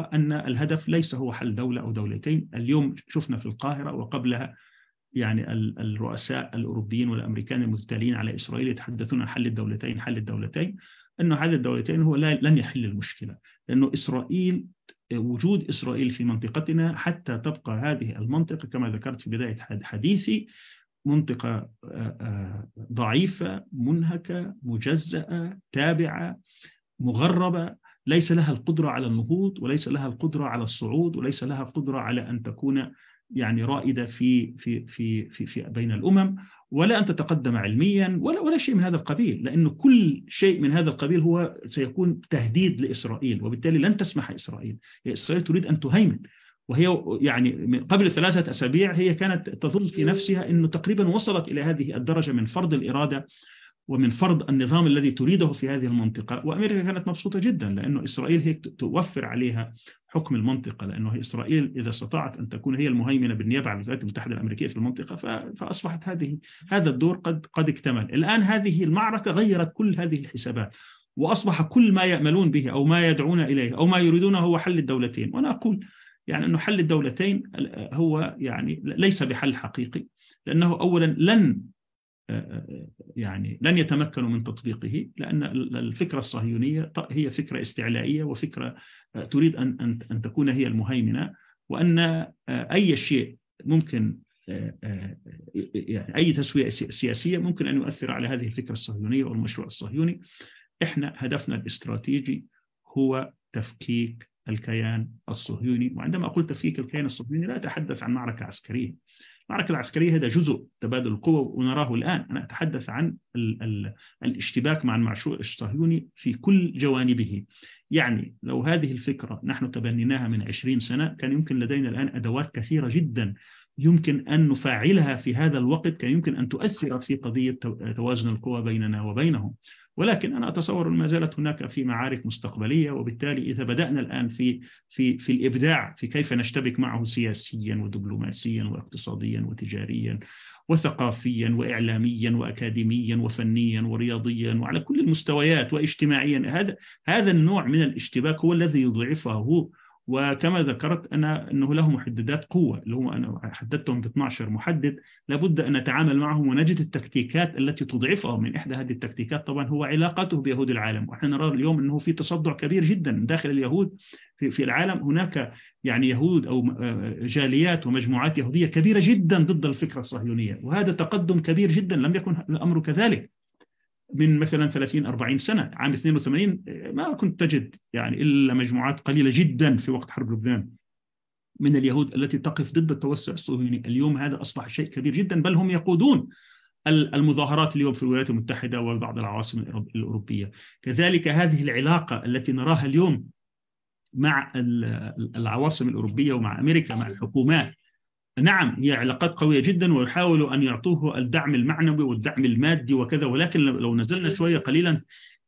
أن الهدف ليس هو حل دولة أو دولتين اليوم شفنا في القاهرة وقبلها يعني الرؤساء الأوروبيين والأمريكان المتتاليين على إسرائيل يتحدثون عن حل الدولتين حل الدولتين أنه حل الدولتين هو لن يحل المشكلة لأنه إسرائيل وجود إسرائيل في منطقتنا حتى تبقى هذه المنطقة كما ذكرت في بداية حديثي منطقة ضعيفة منهكة مجزأة تابعة مغربة ليس لها القدرة على النهوض وليس لها القدرة على الصعود وليس لها القدرة على أن تكون يعني رائدة في في في في, في بين الأمم ولا أن تتقدم علميا ولا ولا شيء من هذا القبيل لأن كل شيء من هذا القبيل هو سيكون تهديد لإسرائيل وبالتالي لن تسمح إسرائيل إسرائيل تريد أن تهيمن وهي يعني قبل ثلاثة أسابيع هي كانت تظن في إيه. نفسها أنه تقريبا وصلت إلى هذه الدرجة من فرض الإرادة ومن فرض النظام الذي تريده في هذه المنطقة وأمريكا كانت مبسوطة جدا لأنه إسرائيل هيك توفر عليها حكم المنطقة لأنه إسرائيل إذا استطاعت أن تكون هي المهيمنة بالنيابة عن الولايات المتحدة الأمريكية في المنطقة فأصبحت هذه هذا الدور قد قد اكتمل الآن هذه المعركة غيرت كل هذه الحسابات وأصبح كل ما يأملون به أو ما يدعون إليه أو ما يريدونه هو حل الدولتين وأنا أقول يعني أنه حل الدولتين هو يعني ليس بحل حقيقي لأنه أولا لن يعني لن يتمكنوا من تطبيقه لان الفكره الصهيونيه هي فكره استعلائيه وفكره آه، تريد ان ان تكون هي المهيمنه وان آه، اي شيء ممكن آه، يعني اي تسويه سياسيه ممكن ان يؤثر على هذه الفكره الصهيونيه والمشروع الصهيوني احنا هدفنا الاستراتيجي هو تفكيك الكيان الصهيوني وعندما اقول تفكيك الكيان الصهيوني لا اتحدث عن معركه عسكريه المعركة العسكرية هذا جزء تبادل القوى ونراه الآن أنا أتحدث عن ال ال الاشتباك مع المعشوق الصهيوني في كل جوانبه يعني لو هذه الفكرة نحن تبنيناها من 20 سنة كان يمكن لدينا الآن أدوات كثيرة جدا يمكن أن نفعلها في هذا الوقت كان يمكن أن تؤثر في قضية توازن القوى بيننا وبينهم ولكن أنا أتصور ما زالت هناك في معارك مستقبلية وبالتالي إذا بدأنا الآن في, في, في الإبداع في كيف نشتبك معه سياسيا ودبلوماسيا واقتصاديا وتجاريا وثقافيا وإعلاميا وأكاديميا وفنيا ورياضيا وعلى كل المستويات واجتماعيا هذا, هذا النوع من الاشتباك هو الذي يضعفه وكما ذكرت انا انه له محددات قوه اللي هو انا حددتهم ب 12 محدد لابد ان نتعامل معهم ونجد التكتيكات التي تضعفه من احدى هذه التكتيكات طبعا هو علاقته بيهود العالم واحنا نرى اليوم انه في تصدع كبير جدا داخل اليهود في في العالم هناك يعني يهود او آه، جاليات ومجموعات يهوديه كبيره جدا ضد الفكره الصهيونيه وهذا تقدم كبير جدا لم يكن الامر كذلك من مثلا 30 40 سنه عام 82 ما كنت تجد يعني الا مجموعات قليله جدا في وقت حرب لبنان من اليهود التي تقف ضد التوسع الصهيوني اليوم هذا اصبح شيء كبير جدا بل هم يقودون المظاهرات اليوم في الولايات المتحده وبعض العواصم الاوروبيه كذلك هذه العلاقه التي نراها اليوم مع العواصم الاوروبيه ومع امريكا مع الحكومات نعم هي علاقات قويه جدا ويحاولوا ان يعطوه الدعم المعنوي والدعم المادي وكذا ولكن لو نزلنا شويه قليلا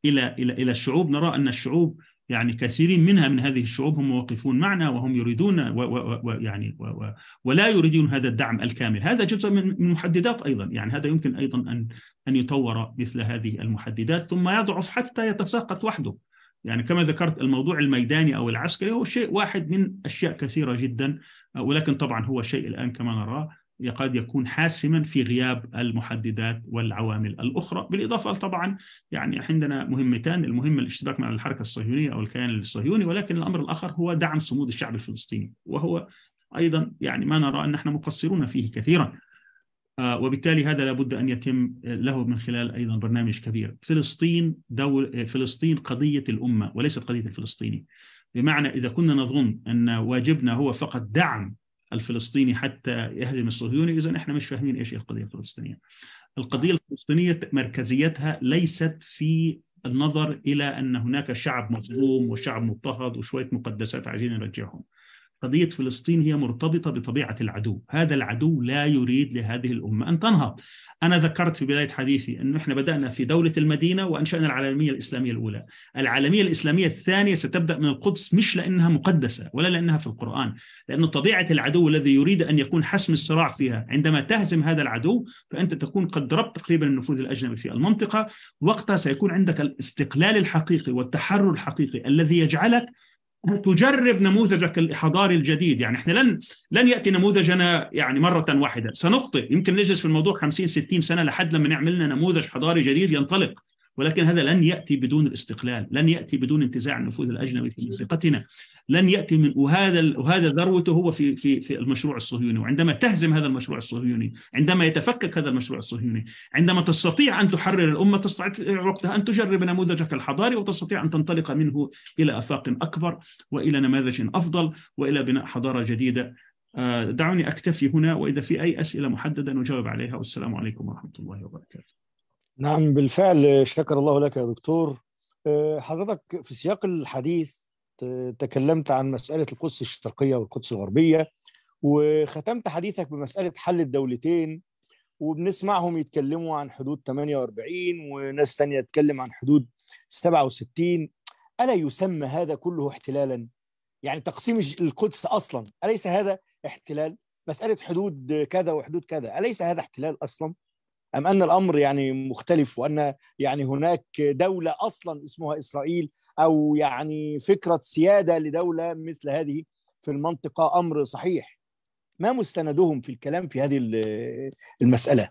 الى الى الى الشعوب نرى ان الشعوب يعني كثيرين منها من هذه الشعوب هم واقفون معنا وهم يريدون و و و يعني و و ولا يريدون هذا الدعم الكامل، هذا جزء من المحددات ايضا، يعني هذا يمكن ايضا ان ان يطور مثل هذه المحددات ثم يضعف حتى يتساقط وحده. يعني كما ذكرت الموضوع الميداني او العسكري هو شيء واحد من اشياء كثيره جدا آه، ولكن طبعا هو شيء الان كما نراه قد يكون حاسما في غياب المحددات والعوامل الاخرى، بالاضافه طبعا يعني عندنا مهمتان، المهمه الاشتباك مع الحركه الصهيونيه او الكيان الصهيوني ولكن الامر الاخر هو دعم صمود الشعب الفلسطيني وهو ايضا يعني ما نرى ان نحن مقصرون فيه كثيرا آه، وبالتالي هذا لابد ان يتم له من خلال ايضا برنامج كبير. فلسطين دول فلسطين قضيه الامه وليست قضيه الفلسطيني. بمعنى اذا كنا نظن ان واجبنا هو فقط دعم الفلسطيني حتى يهزم الصهيوني اذا احنا مش فاهمين ايش هي القضيه الفلسطينيه. القضيه الفلسطينيه مركزيتها ليست في النظر الى ان هناك شعب مظلوم وشعب مضطهد وشويه مقدسات عايزين نرجعهم. قضية فلسطين هي مرتبطة بطبيعة العدو هذا العدو لا يريد لهذه الأمة أن تنهض أنا ذكرت في بداية حديثي أنه إحنا بدأنا في دولة المدينة وأنشأنا العالمية الإسلامية الأولى العالمية الإسلامية الثانية ستبدأ من القدس مش لأنها مقدسة ولا لأنها في القرآن لأن طبيعة العدو الذي يريد أن يكون حسم الصراع فيها عندما تهزم هذا العدو فأنت تكون قد ضربت تقريبا النفوذ الأجنبي في المنطقة وقتها سيكون عندك الاستقلال الحقيقي والتحرر الحقيقي الذي يجعلك تجرب نموذجك الحضاري الجديد يعني احنا لن لن ياتي نموذجنا يعني مره واحده سنخطئ يمكن نجلس في الموضوع 50 60 سنه لحد لما نعمل لنا نموذج حضاري جديد ينطلق ولكن هذا لن ياتي بدون الاستقلال، لن ياتي بدون انتزاع النفوذ الاجنبي في منطقتنا، لن ياتي من وهذا وهذا ذروته هو في في في المشروع الصهيوني، وعندما تهزم هذا المشروع الصهيوني، عندما يتفكك هذا المشروع الصهيوني، عندما تستطيع ان تحرر الامه تستطيع وقتها ان تجرب نموذجك الحضاري وتستطيع ان تنطلق منه الى افاق اكبر والى نماذج افضل والى بناء حضاره جديده آه، دعوني اكتفي هنا واذا في اي اسئله محدده نجاوب عليها والسلام عليكم ورحمه الله وبركاته نعم. نعم بالفعل شكر الله لك يا دكتور آه، حضرتك في سياق الحديث تكلمت عن مسألة القدس الشرقية والقدس الغربية وختمت حديثك بمسألة حل الدولتين وبنسمعهم يتكلموا عن حدود 48 وناس تانية تتكلم عن حدود 67 ألا يسمى هذا كله احتلالا؟ يعني تقسيم القدس أصلا أليس هذا احتلال؟ مسألة حدود كذا وحدود كذا أليس هذا احتلال أصلا؟ أم أن الأمر يعني مختلف وأن يعني هناك دولة أصلا اسمها إسرائيل أو يعني فكرة سيادة لدولة مثل هذه في المنطقة أمر صحيح ما مستندهم في الكلام في هذه المسألة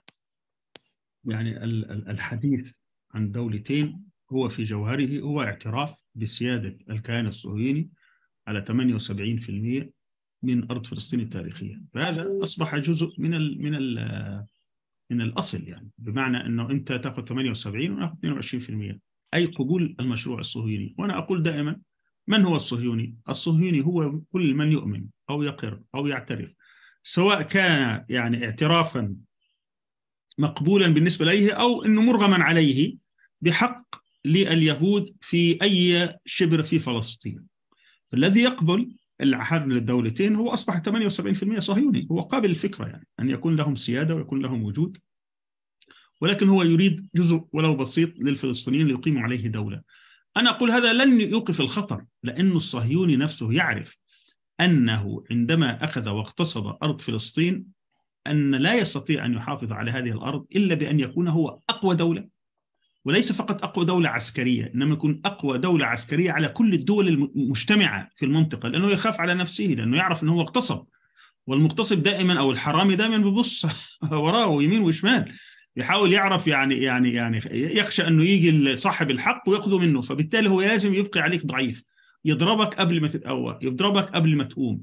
يعني الحديث عن دولتين هو في جوهره هو اعتراف بسيادة الكيان الصهيوني على 78% من أرض فلسطين التاريخية فهذا أصبح جزء من الـ من الـ من الاصل يعني بمعنى انه انت تاخذ 78 وناخذ 22% اي قبول المشروع الصهيوني وانا اقول دائما من هو الصهيوني؟ الصهيوني هو كل من يؤمن او يقر او يعترف سواء كان يعني اعترافا مقبولا بالنسبه اليه او انه مرغما عليه بحق لليهود في اي شبر في فلسطين. الذي يقبل العهد من الدولتين هو أصبح 78% صهيوني هو قابل الفكرة يعني أن يكون لهم سيادة ويكون لهم وجود ولكن هو يريد جزء ولو بسيط للفلسطينيين ليقيموا عليه دولة أنا أقول هذا لن يوقف الخطر لأن الصهيوني نفسه يعرف أنه عندما أخذ واقتصد أرض فلسطين أن لا يستطيع أن يحافظ على هذه الأرض إلا بأن يكون هو أقوى دولة وليس فقط اقوى دوله عسكريه انما يكون اقوى دوله عسكريه على كل الدول المجتمعه في المنطقه لانه يخاف على نفسه لانه يعرف انه هو اغتصب والمغتصب دائما او الحرامي دائما ببص وراه يمين وشمال يحاول يعرف يعني يعني يعني يخشى انه يجي صاحب الحق وياخذه منه فبالتالي هو لازم يبقي عليك ضعيف يضربك قبل ما تتقوى يضربك قبل ما تقوم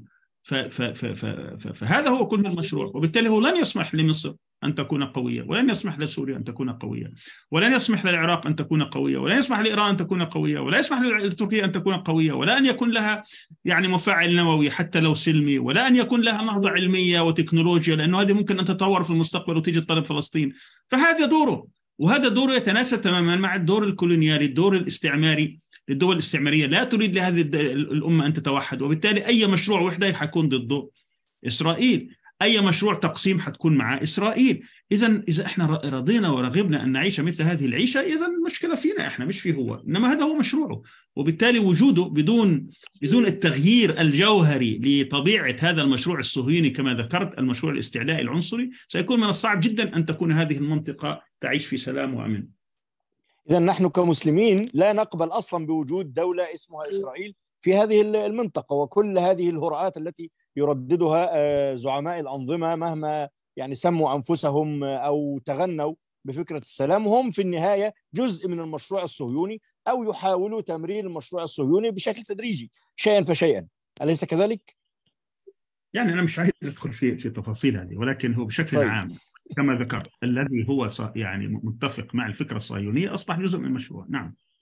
فهذا هو كل المشروع وبالتالي هو لن يسمح لمصر أن تكون قوية ولن يسمح لسوريا أن تكون قوية ولن يسمح للعراق أن تكون قوية ولن يسمح لإيران أن تكون قوية ولا يسمح لتركيا أن تكون قوية ولا أن يكون لها يعني مفاعل نووي حتى لو سلمي ولا أن يكون لها نهضة علمية وتكنولوجيا لأنه هذه ممكن أن تتطور في المستقبل وتيجي تطالب فلسطين فهذا دوره وهذا دوره يتناسب تماما مع الدور الكولونيالي الدور الاستعماري للدول الاستعمارية لا تريد لهذه الأمة أن تتوحد وبالتالي أي مشروع وحدة حيكون ضده إسرائيل اي مشروع تقسيم حتكون مع اسرائيل اذا اذا احنا رضينا ورغبنا ان نعيش مثل هذه العيشه اذا المشكله فينا احنا مش في هو انما هذا هو مشروعه وبالتالي وجوده بدون بدون التغيير الجوهري لطبيعه هذا المشروع الصهيوني كما ذكرت المشروع الاستعلائي العنصري سيكون من الصعب جدا ان تكون هذه المنطقه تعيش في سلام وامن اذا نحن كمسلمين لا نقبل اصلا بوجود دوله اسمها اسرائيل في هذه المنطقه وكل هذه الهرعات التي يرددها آه، زعماء الانظمه مهما يعني سموا انفسهم آه، او تغنوا بفكره السلام هم في النهايه جزء من المشروع الصهيوني او يحاولوا تمرير المشروع الصهيوني بشكل تدريجي شيئا فشيئا اليس كذلك؟ يعني انا مش عايز ادخل في في التفاصيل هذه ولكن هو بشكل طيب. عام كما ذكرت الذي هو يعني متفق مع الفكره الصهيونيه اصبح جزء من المشروع نعم